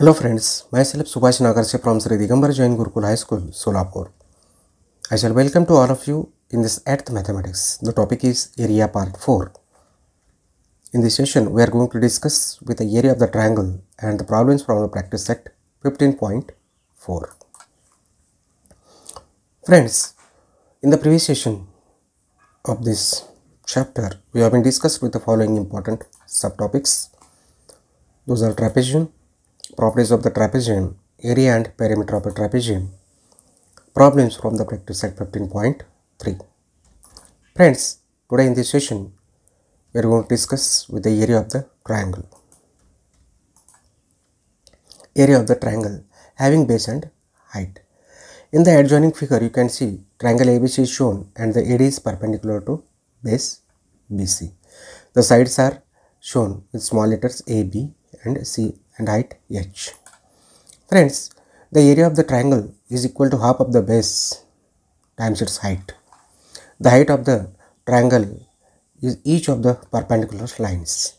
Hello friends, myself Subhash Nagarse from Sri Digambar Jain High School, Solapur. I shall welcome to all of you in this 8th mathematics. The topic is area part 4. In this session, we are going to discuss with the area of the triangle and the problems from the practice set 15.4. Friends, in the previous session of this chapter, we have been discussed with the following important subtopics. Those are trapezium, properties of the trapezium, area and perimeter of a trapezium. Problems from the practice set 15.3. Friends, today in this session, we are going to discuss with the area of the triangle. Area of the triangle having base and height. In the adjoining figure, you can see triangle ABC is shown and the AD is perpendicular to base BC. The sides are shown with small letters AB and C and height h. Friends, the area of the triangle is equal to half of the base times its height. The height of the triangle is each of the perpendicular lines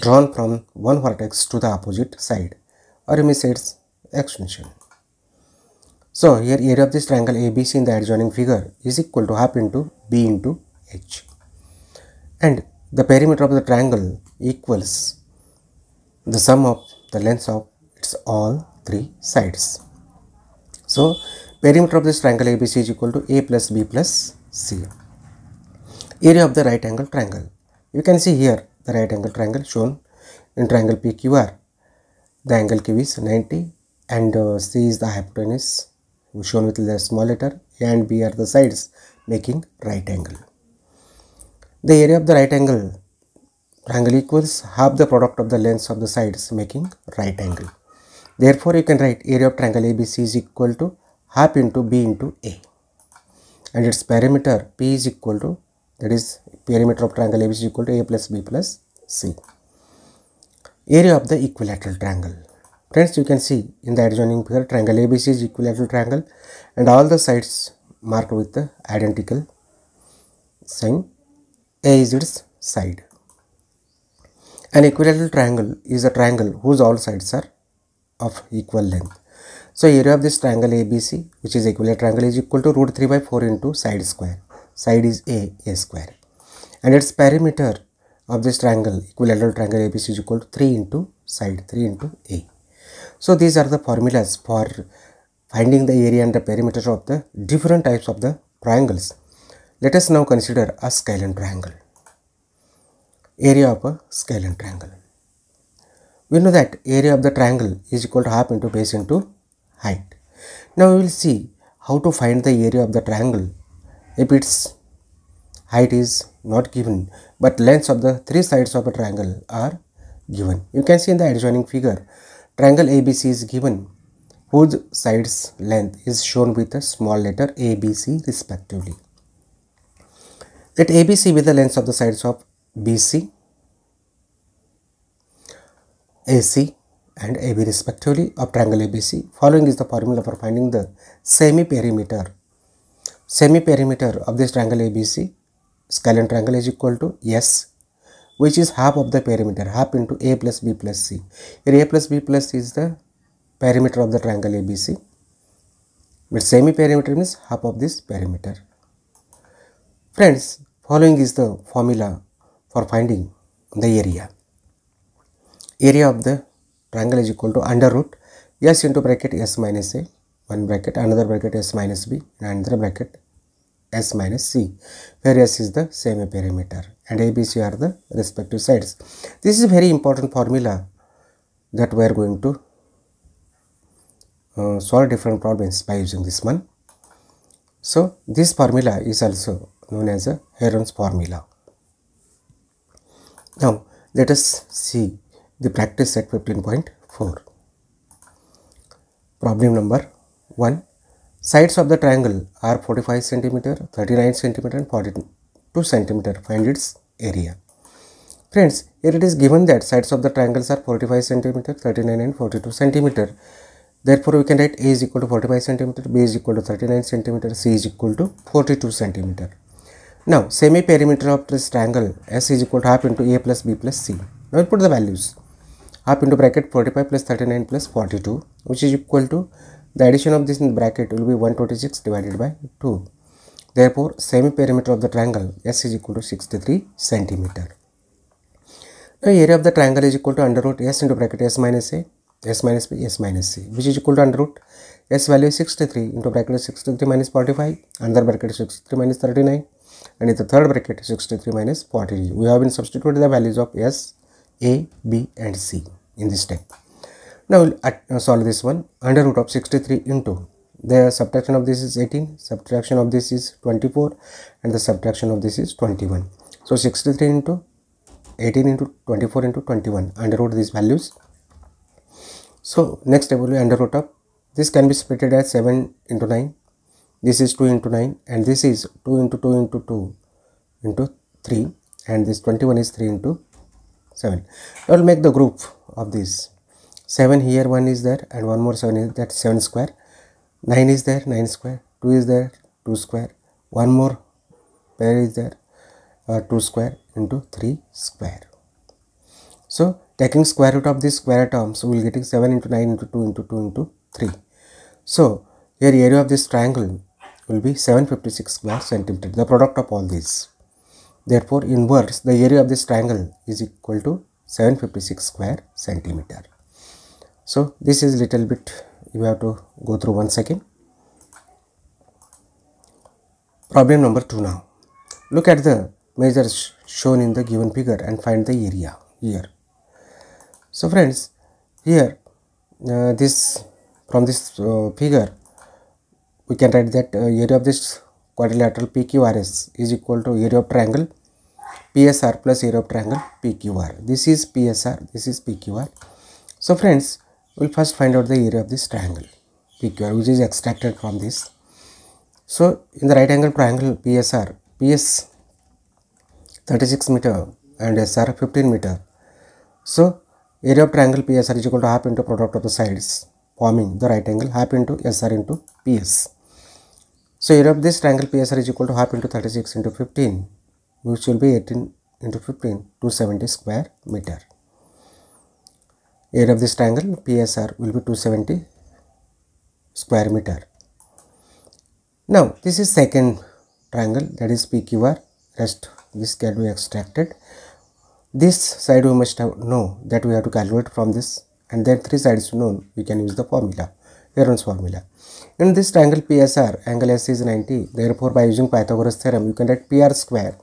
drawn from one vertex to the opposite side or you may say its extension. So here area of this triangle ABC in the adjoining figure is equal to half into B into H and the perimeter of the triangle equals the sum of the length of its all three sides. So perimeter of this triangle ABC is equal to A plus B plus C. Area of the right angle triangle. You can see here the right angle triangle shown in triangle PQR. The angle Q is 90 and uh, C is the hypotenuse shown with the small letter A and B are the sides making right angle. The area of the right angle angle equals half the product of the lengths of the sides making right angle. Therefore, you can write area of triangle ABC is equal to half into B into A and its perimeter P is equal to that is perimeter of triangle ABC is equal to A plus B plus C. Area of the equilateral triangle. Friends, you can see in the adjoining figure triangle ABC is equilateral triangle and all the sides marked with the identical sign. A is its side. An equilateral triangle is a triangle whose all sides are of equal length. So area of this triangle ABC which is equilateral triangle is equal to root 3 by 4 into side square. Side is A, A square. And its perimeter of this triangle equilateral triangle ABC is equal to 3 into side 3 into A. So these are the formulas for finding the area and the perimeter of the different types of the triangles. Let us now consider a scalene triangle area of a scalene triangle. We know that area of the triangle is equal to half into base into height. Now we will see how to find the area of the triangle if its height is not given but lengths of the three sides of a triangle are given. You can see in the adjoining figure triangle ABC is given whose sides length is shown with a small letter ABC respectively. Let ABC be the length of the sides of BC, AC and AB respectively of triangle ABC. Following is the formula for finding the semi-perimeter. Semi-perimeter of this triangle ABC, scalene triangle is equal to S which is half of the perimeter, half into A plus B plus C. Here A plus B plus C is the perimeter of the triangle ABC. But semi-perimeter means half of this perimeter. Friends, following is the formula for finding the area. Area of the triangle is equal to under root s into bracket s minus a, one bracket, another bracket s minus b and another bracket s minus c, where s is the semi perimeter and abc are the respective sides. This is very important formula that we are going to uh, solve different problems by using this one. So, this formula is also known as a Heron's formula. Now let us see the practice at 15.4. Problem number 1. Sides of the triangle are 45 centimeter, 39 centimeter, and 42 centimeter. Find its area. Friends, here it is given that sides of the triangles are 45 centimeter, 39 and 42 centimeter. Therefore, we can write A is equal to 45 centimeter, B is equal to 39 centimeter, C is equal to 42 centimeter. Now semi-perimeter of this triangle S is equal to half into A plus B plus C. Now we'll put the values. Half into bracket 45 plus 39 plus 42 which is equal to the addition of this in the bracket will be 126 divided by 2. Therefore, semi-perimeter of the triangle S is equal to 63 centimeter. Now area of the triangle is equal to under root S into bracket S minus A, S minus B, S minus C which is equal to under root S value 63 into bracket 63 minus 45 under bracket 63 minus 39 and in the third bracket 63 minus 42 we have been substituted the values of s a b and c in this step now we'll uh, solve this one under root of 63 into the subtraction of this is 18 subtraction of this is 24 and the subtraction of this is 21 so 63 into 18 into 24 into 21 under root these values so next step will be under root of this can be split as 7 into 9 this is 2 into 9 and this is 2 into 2 into 2 into 3 and this 21 is 3 into 7 I will make the group of this 7 here 1 is there and one more 7 is that 7 square 9 is there 9 square 2 is there 2 square one more pair is there uh, 2 square into 3 square so taking square root of these square terms we will get 7 into 9 into 2 into 2 into 3 so here area of this triangle will be 756 square centimeter, the product of all these. Therefore, inverse the area of this triangle is equal to 756 square centimeter. So, this is little bit you have to go through one second. Problem number 2 now. Look at the measures shown in the given figure and find the area here. So friends, here uh, this from this uh, figure we can write that uh, area of this quadrilateral PQRS is equal to area of triangle PSR plus area of triangle PQR. This is PSR, this is PQR. So friends, we'll first find out the area of this triangle PQR which is extracted from this. So in the right angle triangle PSR, PS 36 meter and SR 15 meter. So area of triangle PSR is equal to half into product of the sides forming the right angle half into SR into PS. So area of this triangle PSR is equal to half into 36 into 15 which will be 18 into 15 270 square meter. Area of this triangle PSR will be 270 square meter. Now this is second triangle that is PQR rest this can be extracted. This side we must have know that we have to calculate from this and then three sides known we can use the formula. Aaron's formula. In this triangle PSR, angle S is 90. Therefore, by using Pythagoras theorem, you can write PR square.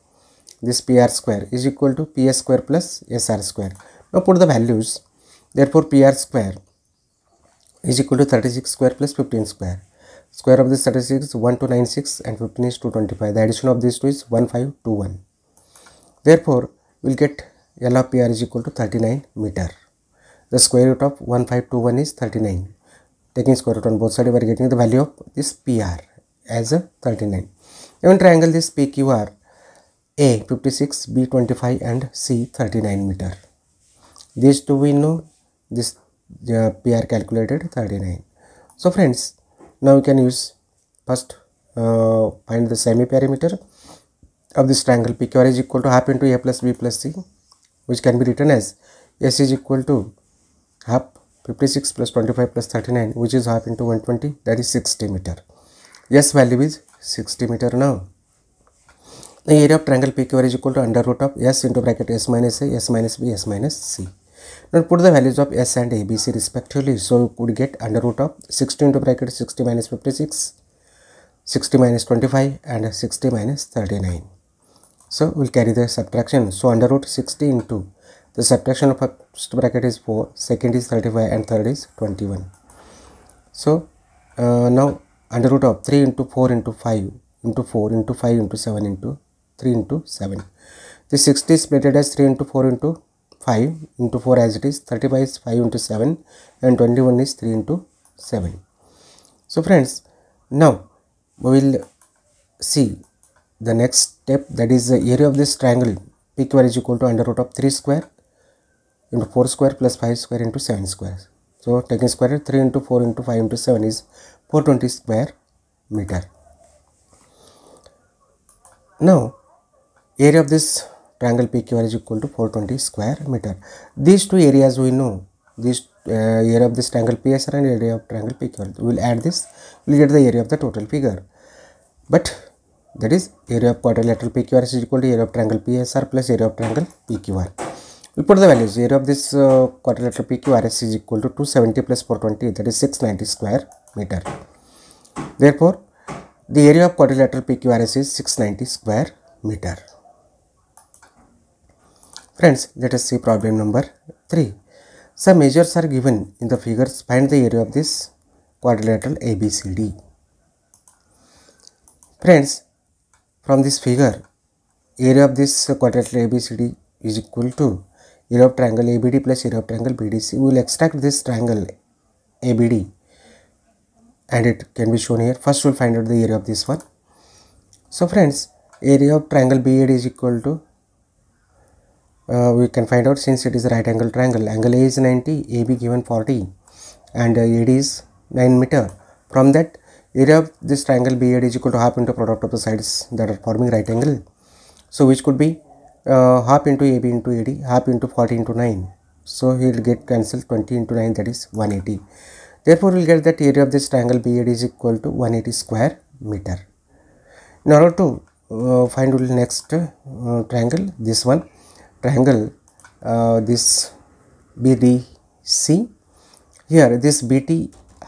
This PR square is equal to PS square plus SR square. Now put the values. Therefore, PR square is equal to 36 square plus 15 square. Square of this 36 is 1296 and 15 is 225. The addition of these two is 1521. Therefore, we'll get L of PR is equal to 39 meter. The square root of 1521 is 39 taking square root on both sides we are getting the value of this PR as 39. Even triangle this PQR A 56, B 25 and C 39 meter. These two we know this uh, PR calculated 39. So friends now we can use first uh, find the semi perimeter of this triangle PQR is equal to half into A plus B plus C which can be written as S is equal to half 56 plus 25 plus 39 which is half into 120 that is 60 meter. S value is 60 meter now. The area of triangle PQR is equal to under root of S into bracket S minus A, S minus B, S minus C. Now put the values of S and ABC respectively. So you could get under root of 60 into bracket 60 minus 56, 60 minus 25 and 60 minus 39. So we'll carry the subtraction. So under root 60 into the subtraction of first bracket is 4, second is 35 and third is 21. So uh, now under root of 3 into 4 into 5 into 4 into 5 into 7 into 3 into 7. The 60 is splitted as 3 into 4 into 5 into 4 as it is 35 is 5 into 7 and 21 is 3 into 7. So friends now we will see the next step that is the area of this triangle square is equal to under root of 3 square into 4 square plus 5 square into 7 square. So taking square 3 into 4 into 5 into 7 is 420 square meter. Now area of this triangle PQR is equal to 420 square meter. These two areas we know. This uh, area of this triangle PSR and area of triangle PQR. We will add this, we will get the area of the total figure. But that is area of quadrilateral PQR is equal to area of triangle PSR plus area of triangle PQR we put the values here of this uh, quadrilateral PQRS is equal to 270 plus 420 that is 690 square meter. Therefore, the area of quadrilateral PQRS is 690 square meter. Friends, let us see problem number 3. Some measures are given in the figures. Find the area of this quadrilateral ABCD. Friends, from this figure, area of this quadrilateral ABCD is equal to of triangle ABD plus area of triangle BDC. We will extract this triangle ABD and it can be shown here. First, we will find out the area of this one. So, friends, area of triangle BAD is equal to uh, we can find out since it is a right angle triangle angle A is 90 AB given 40 and uh, AD is 9 meter from that area of this triangle BAD is equal to half into product of the sides that are forming right angle so which could be uh, half into AB into AD half into 40 into 9 so he will get cancelled 20 into 9 that is 180 therefore we will get that area of this triangle BAD is equal to 180 square meter in order to uh, find the next uh, triangle this one triangle uh, this BDC here this BT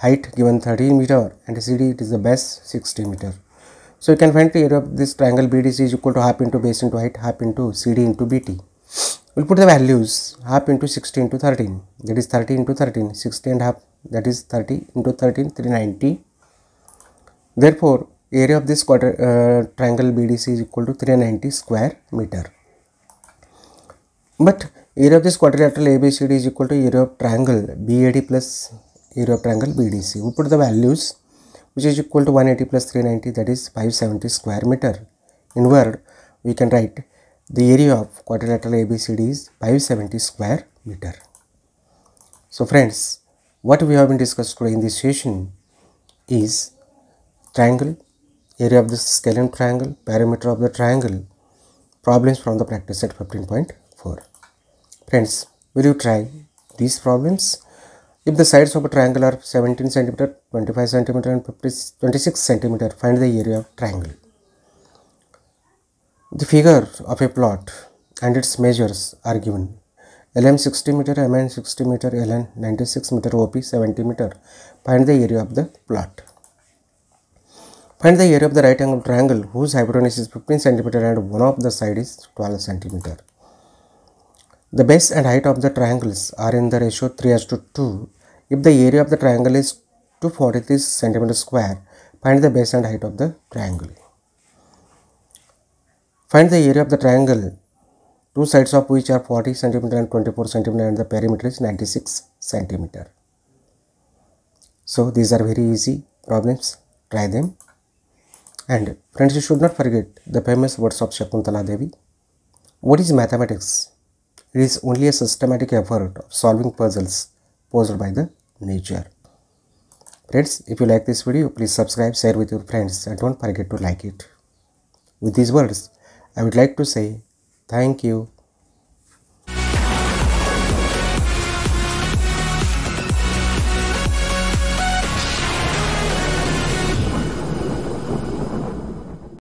height given 13 meter and CD it is the base 60 meter so you can find the area of this triangle BDC is equal to half into base into height, half into CD into BT. We'll put the values half into 60 into 13, that is 30 into 13, 60 and half, that is 30 into 13, 390. Therefore, area of this quarter, uh, triangle BDC is equal to 390 square meter. But area of this quadrilateral ABCD is equal to area of triangle BAD plus area of triangle BDC. We put the values which is equal to 180 plus 390 that is 570 square meter. In word, we can write the area of quadrilateral ABCD is 570 square meter. So friends what we have been discussed today in this session is triangle, area of the scalene triangle, perimeter of the triangle, problems from the practice set 15.4. Friends will you try these problems? If the sides of a triangle are 17 cm, 25 cm and 50, 26 cm, find the area of triangle. The figure of a plot and its measures are given. LM 60 meter, MN 60 meter, LN 96 meter, OP 70 meter. Find the area of the plot. Find the area of the right angle triangle whose hypotenuse is 15 centimeter and one of the side is 12 centimeter. The base and height of the triangles are in the ratio 3 as to 2 if the area of the triangle is 243 cm square, find the base and height of the triangle. Find the area of the triangle, two sides of which are 40 cm and 24 cm and the perimeter is 96 cm. So these are very easy problems, try them. And friends, you should not forget the famous words of Shakuntala Devi. What is mathematics? It is only a systematic effort of solving puzzles posed by the nature. Friends, if you like this video, please subscribe, share with your friends and don't forget to like it. With these words, I would like to say thank you.